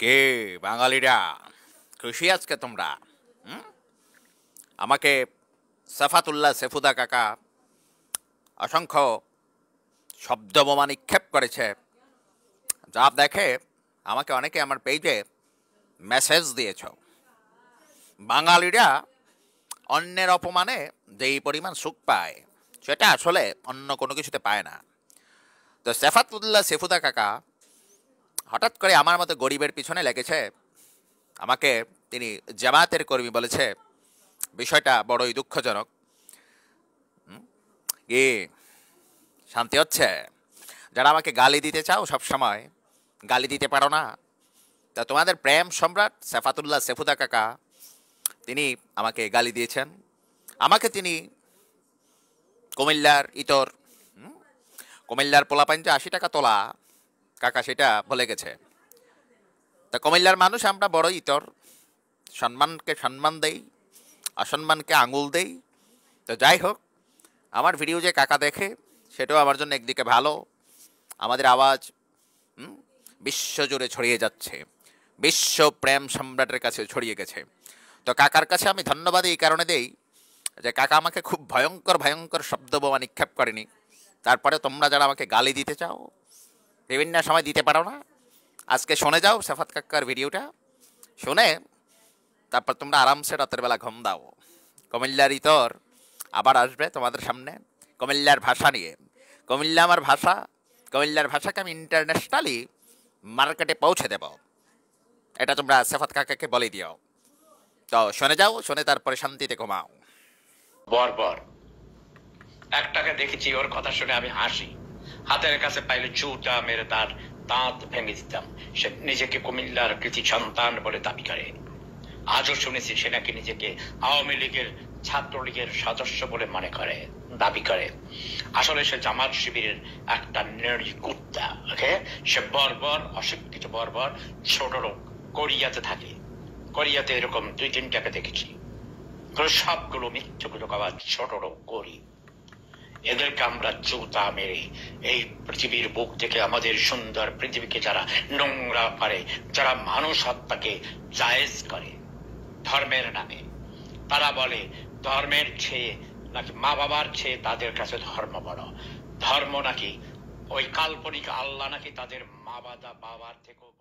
কে বাঙালিরা খুশি আজকে তোমরা আমাকে সাফাতুল্লাহ সেফুদা কাকা অসংখ্য শব্দ বোমা নিক্ষেপ করেছে যা দেখে আমাকে অনেকে আমার পেজে মেসেজ দিয়েছ বাঙালিরা অন্যের অপমানে যেই পরিমাণ সুখ পায় সেটা আসলে অন্য কোনো কিছুতে পায় না তো সেফাতুল্লাহ সেফুদা কাকা হঠাৎ করে আমার মতো গরিবের পিছনে লেগেছে আমাকে তিনি জামাতের কর্মী বলেছে বিষয়টা বড়ই দুঃখজনক এ শান্তি হচ্ছে যারা আমাকে গালি দিতে চাও সব সময় গালি দিতে পারো না তা তোমাদের প্রেম সম্রাট সেফাতুল্লাহ সেফুদা কাকা তিনি আমাকে গালি দিয়েছেন আমাকে তিনি কুমিল্লার ইতর কুমিল্লার পোলাপাঞ্জা আশি টাকা তোলা কাকা সেটা বলে গেছে তা কুমিল্লার মানুষ আমরা বড় ইতর সম্মানকে সম্মান দেই অসম্মানকে আঙুল দেই তো যাই হোক আমার ভিডিও যে কাকা দেখে সেটাও আমার জন্য একদিকে ভালো আমাদের আওয়াজ বিশ্বজুড়ে ছড়িয়ে যাচ্ছে বিশ্ব প্রেম সম্রাটের কাছে ছড়িয়ে গেছে তো কাকার কাছে আমি ধন্যবাদ এই কারণে দেই যে কাকা আমাকে খুব ভয়ঙ্কর ভয়ঙ্কর শব্দ বোমা নিক্ষেপ করেনি তারপরে তোমরা যারা আমাকে গালি দিতে চাও বিভিন্ন সময় দিতে পারো না আজকে শুনে যাও সাফাত কাক্কার ভিডিওটা শুনে তারপর তোমরা আরামসে রাতের বেলা ঘুম দাও কমিল্লার ইতর আবার আসবে তোমাদের সামনে কমিল্লার ভাষা নিয়ে কমিল্লা আমার ভাষা কমিল্লার ভাষাকে আমি ইন্টারন্যাশনালি মার্কেটে পৌঁছে দেব এটা তোমরা সেফাত কাকাকে বলে দিও তো শুনে যাও শুনে তারপরে শান্তিতে ঘুমাও বর বর একটাকে দেখেছি ওর কথা শুনে আমি হাসি হাতের কাছে পাইলে চুটা মেরে তার দাঁত ভেঙে দিতাম সে নিজেকে কুমিল্লার কৃতি সন্তান বলে দাবি করে আজও শুনেছি সে নাকি নিজেকে আওয়ামী লীগের ছাত্রলীগের সদস্য বলে মনে করে দাবি করে আসলে সে জামাত শিবিরের একটা নেড়ি ওকে সে বর্বর অশিক্ষিত বর্বর ছোট লোক কোরিয়াতে থাকে কোরিয়াতে এরকম দুই তিনটাকে দেখেছি সবগুলো মিথ্যগুলো আবার ছোট লোক করি এদেরকে আমরা চৌতা মেরে এই পৃথিবীর বুক থেকে আমাদের সুন্দর পৃথিবীকে যারা নোংরা পারে যারা মানুষ হত্যাকে জায়েজ করে ধর্মের নামে তারা বলে ধর্মের ছেয়ে নাকি মা বাবার ছেয়ে তাদের কাছে ধর্ম বড় ধর্ম নাকি ওই কাল্পনিক আল্লাহ নাকি তাদের মা বাবা বাবার থেকেও